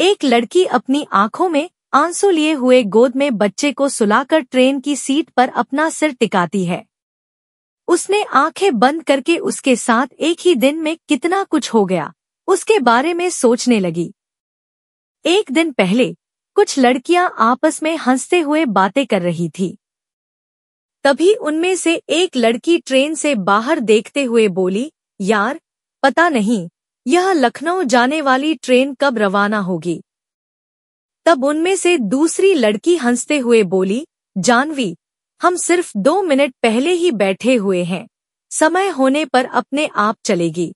एक लड़की अपनी आंखों में आंसू लिए हुए गोद में बच्चे को सुलाकर ट्रेन की सीट पर अपना सिर टिकाती है उसने आंखें बंद करके उसके साथ एक ही दिन में कितना कुछ हो गया उसके बारे में सोचने लगी एक दिन पहले कुछ लड़कियां आपस में हंसते हुए बातें कर रही थी तभी उनमें से एक लड़की ट्रेन से बाहर देखते हुए बोली यार पता नहीं यह लखनऊ जाने वाली ट्रेन कब रवाना होगी तब उनमें से दूसरी लड़की हंसते हुए बोली जानवी हम सिर्फ दो मिनट पहले ही बैठे हुए हैं समय होने पर अपने आप चलेगी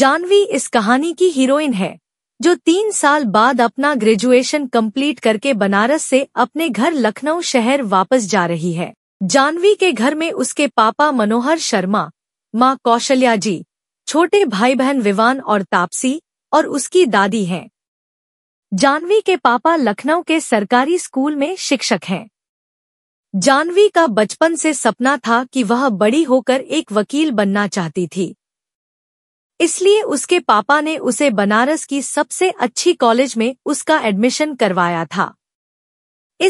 जानवी इस कहानी की हीरोइन है जो तीन साल बाद अपना ग्रेजुएशन कंप्लीट करके बनारस से अपने घर लखनऊ शहर वापस जा रही है जानवी के घर में उसके पापा मनोहर शर्मा माँ कौशल्या जी छोटे भाई बहन विवान और तापसी और उसकी दादी हैं जानवी के पापा लखनऊ के सरकारी स्कूल में शिक्षक हैं जानवी का बचपन से सपना था कि वह बड़ी होकर एक वकील बनना चाहती थी इसलिए उसके पापा ने उसे बनारस की सबसे अच्छी कॉलेज में उसका एडमिशन करवाया था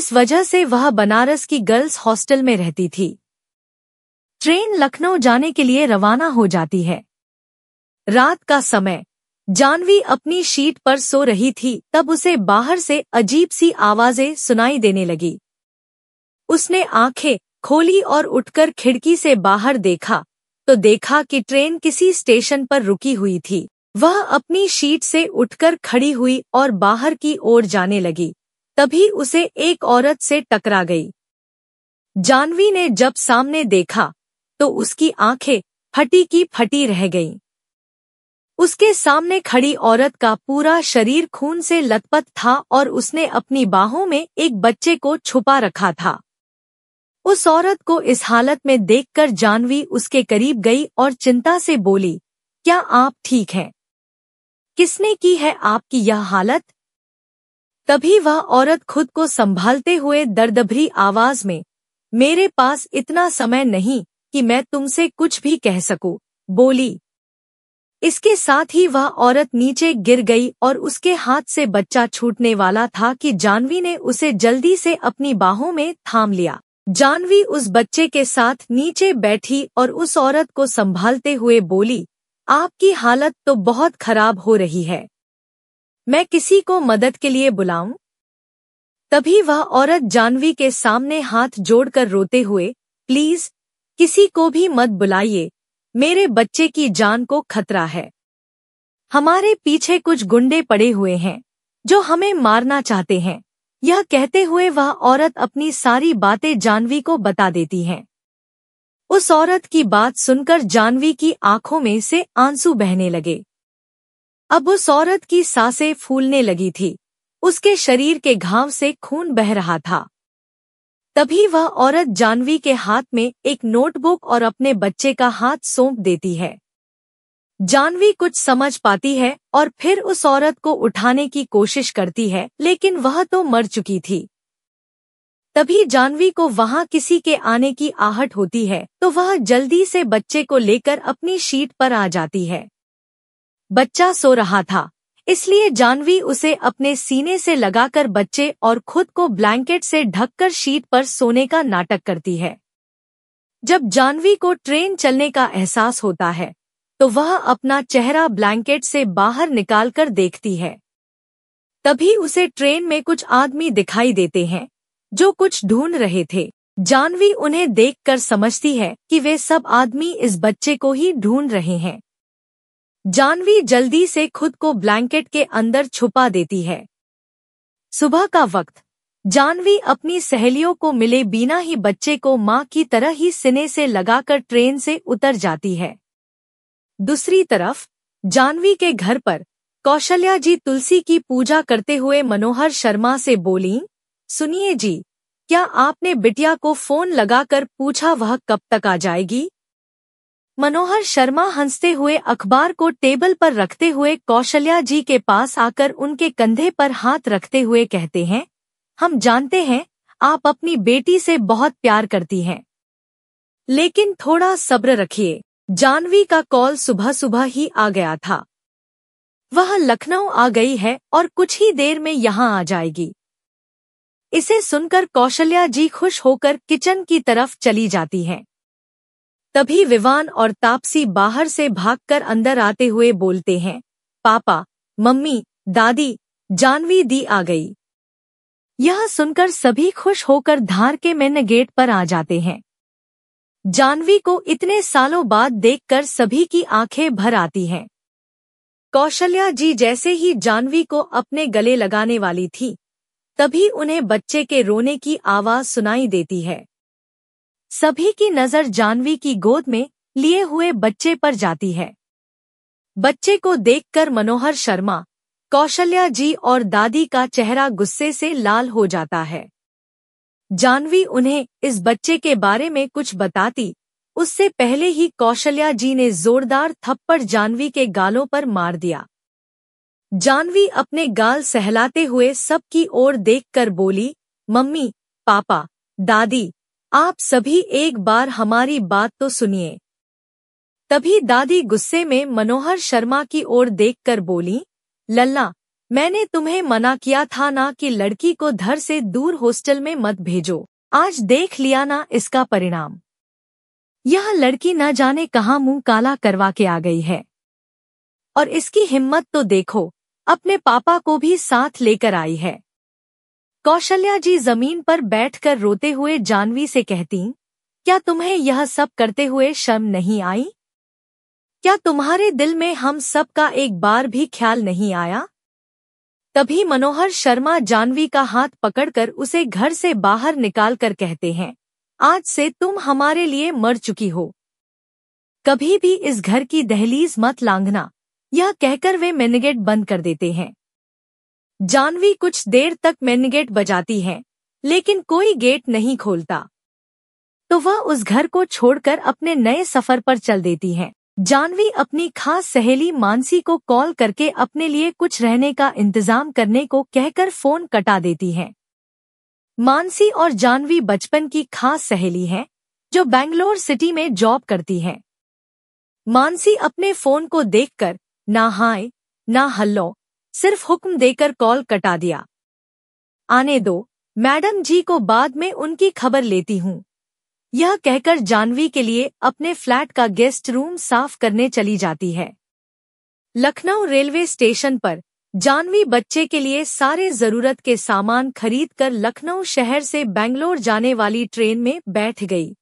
इस वजह से वह बनारस की गर्ल्स हॉस्टल में रहती थी ट्रेन लखनऊ जाने के लिए रवाना हो जाती है रात का समय जानवी अपनी शीट पर सो रही थी तब उसे बाहर से अजीब सी आवाजें सुनाई देने लगी उसने आंखें खोली और उठकर खिड़की से बाहर देखा तो देखा कि ट्रेन किसी स्टेशन पर रुकी हुई थी वह अपनी शीट से उठकर खड़ी हुई और बाहर की ओर जाने लगी तभी उसे एक औरत से टकरा गई जानवी ने जब सामने देखा तो उसकी आंखें फटी की फटी रह गईं। उसके सामने खड़ी औरत का पूरा शरीर खून से लतपत था और उसने अपनी बाहों में एक बच्चे को छुपा रखा था उस औरत को इस हालत में देखकर जानवी उसके करीब गई और चिंता से बोली क्या आप ठीक हैं किसने की है आपकी यह हालत तभी वह औरत खुद को संभालते हुए दर्दभरी आवाज में मेरे पास इतना समय नहीं कि मैं तुमसे कुछ भी कह सकूं, बोली इसके साथ ही वह औरत नीचे गिर गई और उसके हाथ से बच्चा छूटने वाला था कि जानवी ने उसे जल्दी से अपनी बाहों में थाम लिया जानवी उस बच्चे के साथ नीचे बैठी और उस औरत को संभालते हुए बोली आपकी हालत तो बहुत खराब हो रही है मैं किसी को मदद के लिए बुलाऊं तभी वह औरत जानवी के सामने हाथ जोड़कर रोते हुए प्लीज किसी को भी मत बुलाइए मेरे बच्चे की जान को खतरा है हमारे पीछे कुछ गुंडे पड़े हुए हैं जो हमें मारना चाहते हैं यह कहते हुए वह औरत अपनी सारी बातें जानवी को बता देती है उस औरत की बात सुनकर जानवी की आंखों में से आंसू बहने लगे अब उस औरत की सांसें फूलने लगी थी उसके शरीर के घाव से खून बह रहा था तभी वह औरत जानवी के हाथ में एक नोटबुक और अपने बच्चे का हाथ सौंप देती है जानवी कुछ समझ पाती है और फिर उस औरत को उठाने की कोशिश करती है लेकिन वह तो मर चुकी थी तभी जानवी को वहां किसी के आने की आहट होती है तो वह जल्दी से बच्चे को लेकर अपनी शीट पर आ जाती है बच्चा सो रहा था इसलिए जानवी उसे अपने सीने से लगाकर बच्चे और खुद को ब्लैंकेट से ढककर शीट पर सोने का नाटक करती है जब जानवी को ट्रेन चलने का एहसास होता है तो वह अपना चेहरा ब्लैंकेट से बाहर निकालकर देखती है तभी उसे ट्रेन में कुछ आदमी दिखाई देते हैं जो कुछ ढूंढ रहे थे जानवी उन्हें देखकर समझती है कि वे सब आदमी इस बच्चे को ही ढूंढ रहे हैं जानवी जल्दी से खुद को ब्लैंकेट के अंदर छुपा देती है सुबह का वक्त जानवी अपनी सहेलियों को मिले बिना ही बच्चे को मां की तरह ही सिने से लगाकर ट्रेन से उतर जाती है दूसरी तरफ जानवी के घर पर कौशल्या जी तुलसी की पूजा करते हुए मनोहर शर्मा से बोली सुनिए जी क्या आपने बिटिया को फोन लगाकर पूछा वह कब तक आ जाएगी मनोहर शर्मा हंसते हुए अखबार को टेबल पर रखते हुए कौशल्या जी के पास आकर उनके कंधे पर हाथ रखते हुए कहते हैं हम जानते हैं आप अपनी बेटी से बहुत प्यार करती हैं लेकिन थोड़ा सब्र रखिए जानवी का कॉल सुबह सुबह ही आ गया था वह लखनऊ आ गई है और कुछ ही देर में यहाँ आ जाएगी इसे सुनकर कौशल्या जी खुश होकर किचन की तरफ चली जाती हैं तभी विवान और तापसी बाहर से भागकर अंदर आते हुए बोलते हैं पापा मम्मी दादी जानवी दी आ गई यह सुनकर सभी खुश होकर धार के मेन गेट पर आ जाते हैं जानवी को इतने सालों बाद देखकर सभी की आंखें भर आती हैं कौशल्या जी जैसे ही जानवी को अपने गले लगाने वाली थी तभी उन्हें बच्चे के रोने की आवाज सुनाई देती है सभी की नजर जानवी की गोद में लिए हुए बच्चे पर जाती है बच्चे को देखकर मनोहर शर्मा कौशल्या जी और दादी का चेहरा गुस्से से लाल हो जाता है जानवी उन्हें इस बच्चे के बारे में कुछ बताती उससे पहले ही कौशल्या जी ने जोरदार थप्पड़ जानवी के गालों पर मार दिया जानवी अपने गाल सहलाते हुए सबकी ओर देखकर बोली मम्मी पापा दादी आप सभी एक बार हमारी बात तो सुनिए तभी दादी गुस्से में मनोहर शर्मा की ओर देखकर बोली लल्ला मैंने तुम्हें मना किया था ना कि लड़की को घर से दूर हॉस्टल में मत भेजो आज देख लिया ना इसका परिणाम यह लड़की न जाने कहाँ मुंह काला करवा के आ गई है और इसकी हिम्मत तो देखो अपने पापा को भी साथ लेकर आई है कौशल्या जी जमीन पर बैठकर रोते हुए जानवी से कहती क्या तुम्हें यह सब करते हुए शर्म नहीं आई क्या तुम्हारे दिल में हम सब का एक बार भी ख्याल नहीं आया तभी मनोहर शर्मा जानवी का हाथ पकड़कर उसे घर से बाहर निकालकर कहते हैं आज से तुम हमारे लिए मर चुकी हो कभी भी इस घर की दहलीज मत लांघना यह कहकर वे मेनिगेट बंद कर देते हैं जानवी कुछ देर तक मेन गेट बजाती है लेकिन कोई गेट नहीं खोलता तो वह उस घर को छोड़कर अपने नए सफर पर चल देती है जानवी अपनी खास सहेली मानसी को कॉल करके अपने लिए कुछ रहने का इंतजाम करने को कहकर फोन कटा देती है मानसी और जानवी बचपन की खास सहेली है जो बैंगलोर सिटी में जॉब करती हैं मानसी अपने फोन को देखकर ना हाय ना हल्लो सिर्फ हुक्म देकर कॉल कटा दिया आने दो मैडम जी को बाद में उनकी खबर लेती हूँ यह कहकर जानवी के लिए अपने फ्लैट का गेस्ट रूम साफ करने चली जाती है लखनऊ रेलवे स्टेशन पर जानवी बच्चे के लिए सारे जरूरत के सामान खरीद कर लखनऊ शहर से बेंगलोर जाने वाली ट्रेन में बैठ गई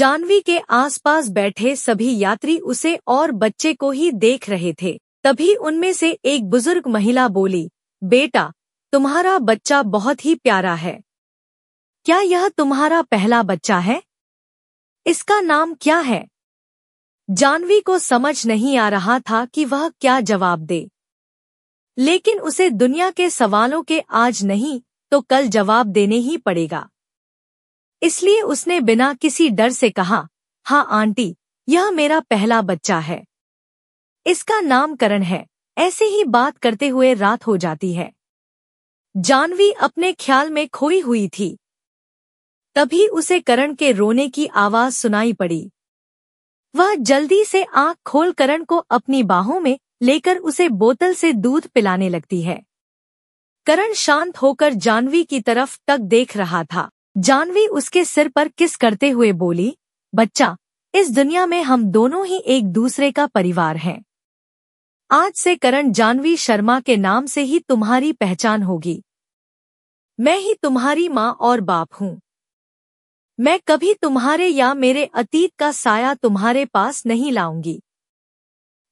जानवी के आसपास बैठे सभी यात्री उसे और बच्चे को ही देख रहे थे तभी उनमें से एक बुजुर्ग महिला बोली बेटा तुम्हारा बच्चा बहुत ही प्यारा है क्या यह तुम्हारा पहला बच्चा है इसका नाम क्या है जानवी को समझ नहीं आ रहा था कि वह क्या जवाब दे लेकिन उसे दुनिया के सवालों के आज नहीं तो कल जवाब देने ही पड़ेगा इसलिए उसने बिना किसी डर से कहा हाँ आंटी यह मेरा पहला बच्चा है इसका नामकरण है ऐसे ही बात करते हुए रात हो जाती है जानवी अपने ख्याल में खोई हुई थी तभी उसे करण के रोने की आवाज सुनाई पड़ी वह जल्दी से आंख खोल करण को अपनी बाहों में लेकर उसे बोतल से दूध पिलाने लगती है करण शांत होकर जानवी की तरफ तक देख रहा था जानवी उसके सिर पर किस करते हुए बोली बच्चा इस दुनिया में हम दोनों ही एक दूसरे का परिवार हैं आज से करण जानवी शर्मा के नाम से ही तुम्हारी पहचान होगी मैं ही तुम्हारी माँ और बाप हूँ मैं कभी तुम्हारे या मेरे अतीत का साया तुम्हारे पास नहीं लाऊंगी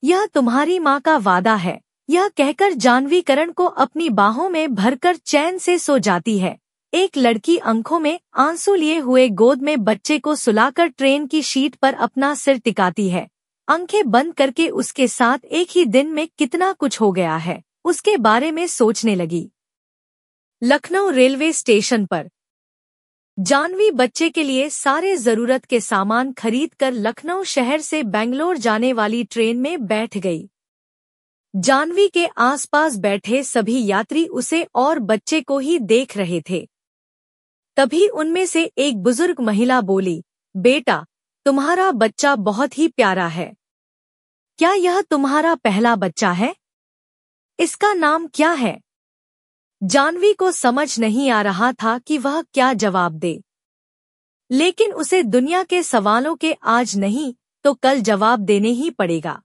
यह तुम्हारी माँ का वादा है यह कहकर जानवी करण को अपनी बाहों में भरकर चैन से सो जाती है एक लड़की आंखों में आंसू लिए हुए गोद में बच्चे को सुलाकर ट्रेन की शीट पर अपना सिर टिकाती है आंखें बंद करके उसके साथ एक ही दिन में कितना कुछ हो गया है उसके बारे में सोचने लगी लखनऊ रेलवे स्टेशन पर जानवी बच्चे के लिए सारे जरूरत के सामान खरीद कर लखनऊ शहर से बेंगलोर जाने वाली ट्रेन में बैठ गई जानवी के आसपास बैठे सभी यात्री उसे और बच्चे को ही देख रहे थे तभी उनमें से एक बुजुर्ग महिला बोली बेटा तुम्हारा बच्चा बहुत ही प्यारा है क्या यह तुम्हारा पहला बच्चा है इसका नाम क्या है जानवी को समझ नहीं आ रहा था कि वह क्या जवाब दे लेकिन उसे दुनिया के सवालों के आज नहीं तो कल जवाब देने ही पड़ेगा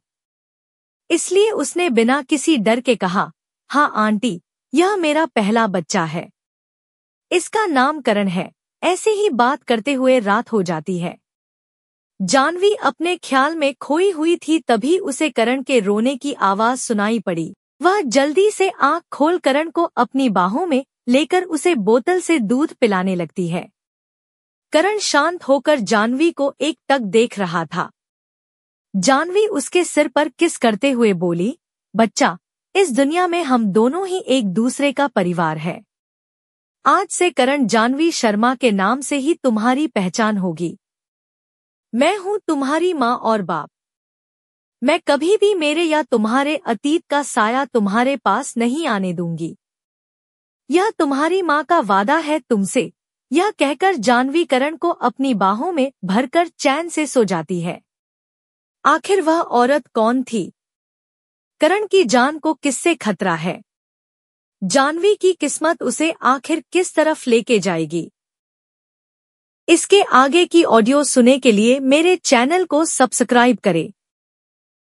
इसलिए उसने बिना किसी डर के कहा हाँ आंटी यह मेरा पहला बच्चा है इसका नामकरण है ऐसे ही बात करते हुए रात हो जाती है जानवी अपने ख्याल में खोई हुई थी तभी उसे करण के रोने की आवाज सुनाई पड़ी वह जल्दी से आंख खोल करण को अपनी बाहों में लेकर उसे बोतल से दूध पिलाने लगती है करण शांत होकर जानवी को एक तक देख रहा था जानवी उसके सिर पर किस करते हुए बोली बच्चा इस दुनिया में हम दोनों ही एक दूसरे का परिवार है आज से करण जानवी शर्मा के नाम से ही तुम्हारी पहचान होगी मैं हूं तुम्हारी माँ और बाप मैं कभी भी मेरे या तुम्हारे अतीत का साया तुम्हारे पास नहीं आने दूंगी यह तुम्हारी माँ का वादा है तुमसे यह कहकर जानवी करण को अपनी बाहों में भरकर चैन से सो जाती है आखिर वह औरत कौन थी करण की जान को किससे खतरा है जानवी की किस्मत उसे आखिर किस तरफ लेके जाएगी इसके आगे की ऑडियो सुने के लिए मेरे चैनल को सब्सक्राइब करें